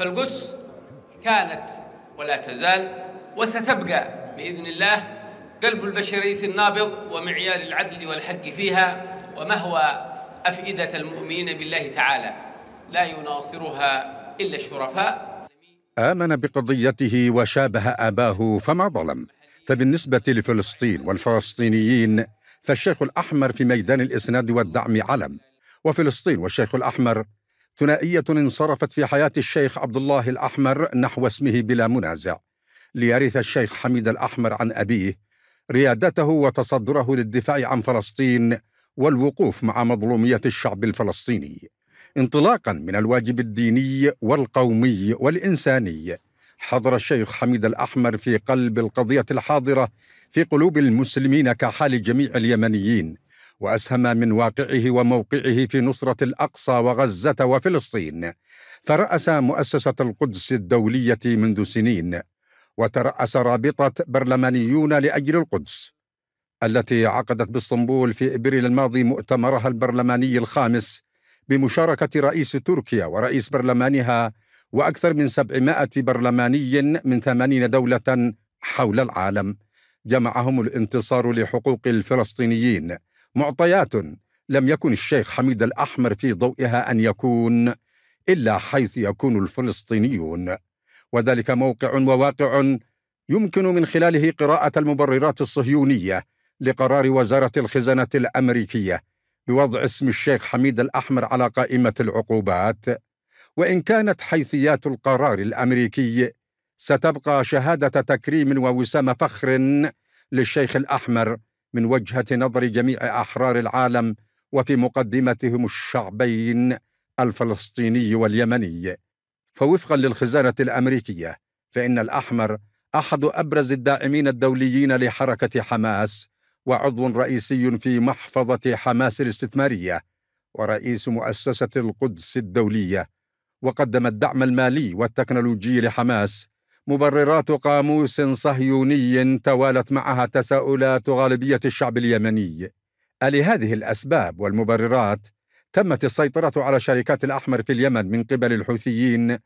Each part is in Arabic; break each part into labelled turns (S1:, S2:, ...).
S1: فالقدس كانت ولا تزال وستبقى باذن الله قلب البشريه النابض ومعيار العدل والحق فيها ومهوى افئده المؤمنين بالله تعالى لا يناصرها الا الشرفاء
S2: امن بقضيته وشابه اباه فما ظلم فبالنسبه لفلسطين والفلسطينيين فالشيخ الاحمر في ميدان الاسناد والدعم علم وفلسطين والشيخ الاحمر ثنائية انصرفت في حياة الشيخ عبد الله الأحمر نحو اسمه بلا منازع ليرث الشيخ حميد الأحمر عن أبيه ريادته وتصدره للدفاع عن فلسطين والوقوف مع مظلومية الشعب الفلسطيني انطلاقا من الواجب الديني والقومي والإنساني حضر الشيخ حميد الأحمر في قلب القضية الحاضرة في قلوب المسلمين كحال جميع اليمنيين واسهم من واقعه وموقعه في نصره الاقصى وغزه وفلسطين فراس مؤسسه القدس الدوليه منذ سنين وتراس رابطه برلمانيون لاجل القدس التي عقدت باسطنبول في ابريل الماضي مؤتمرها البرلماني الخامس بمشاركه رئيس تركيا ورئيس برلمانها واكثر من 700 برلماني من 80 دوله حول العالم جمعهم الانتصار لحقوق الفلسطينيين معطيات لم يكن الشيخ حميد الأحمر في ضوئها أن يكون إلا حيث يكون الفلسطينيون وذلك موقع وواقع يمكن من خلاله قراءة المبررات الصهيونية لقرار وزارة الخزانة الأمريكية بوضع اسم الشيخ حميد الأحمر على قائمة العقوبات وإن كانت حيثيات القرار الأمريكي ستبقى شهادة تكريم ووسام فخر للشيخ الأحمر من وجهه نظر جميع احرار العالم وفي مقدمتهم الشعبين الفلسطيني واليمني فوفقا للخزانه الامريكيه فان الاحمر احد ابرز الداعمين الدوليين لحركه حماس وعضو رئيسي في محفظه حماس الاستثماريه ورئيس مؤسسه القدس الدوليه وقدم الدعم المالي والتكنولوجي لحماس مبررات قاموس صهيوني توالت معها تساؤلات غالبية الشعب اليمني لهذه الأسباب والمبررات تمت السيطرة على شركات الأحمر في اليمن من قبل الحوثيين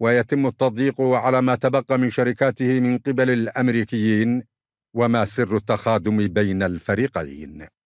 S2: ويتم التضييق على ما تبقى من شركاته من قبل الأمريكيين وما سر التخادم بين الفريقين